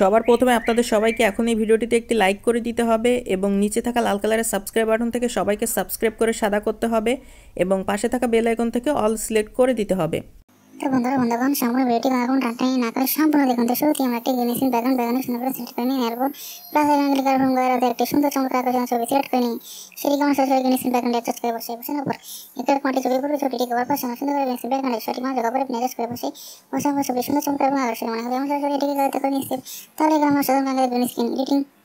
সবার প্রথমে আপনাদের সবাইকে এখন এই ভিডিওটিতে একটি লাইক করে দিতে হবে এবং নিচে থাকা লাল কালারের সাবস্ক্রাইব বাটন থেকে সবাইকে সাবস্ক্রাইব করে সাদা করতে হবে এবং পাশে থাকা বেল আইকন থেকে অল সিলেক্ট করে দিতে হবে তো বন্ধুরা বন্ধুগণ সম্পূর্ণ ভিডিওটি কোনো রকম টানটানি না করে সম্পূর্ণ দেখুন তো শুরুতে আমরা একটি গ্রিন স্ক্রিন ব্যাকগ্রাউন্ড সুন্দর করে সেট করে নিয়ে নেবো প্লাস এখানে ক্লিক করে করে আমাদের একটি সুন্দর চমৎকার আকর্ষণীয় ছবি সিলেক্ট করে নিই সেটি আমরা সরাসরি গ্রিন স্ক্রিন ব্যাকগ্রাউন্ড অ্যাডজাস্ট করে বসে বসানোর পর একটু কোয়ান্টি ছবি পড়বে ছবিটিকে আবার পর আমরা সুন্দর করে গ্রিন স্ক্রিন ব্যাকগ্রাউন্ড সঠিক মাঝে কপরে অ্যাডজাস্ট করে বসে বসে আমরা ছবি সুন্দর চমৎকার এবং আকর্ষণীয় মনে হবে আমরা সরাসরি এটিকে করে নিচ্ছি তাহলে এখানে আমরা সাধারণ গ্রিন স্ক্রিন এডিটিং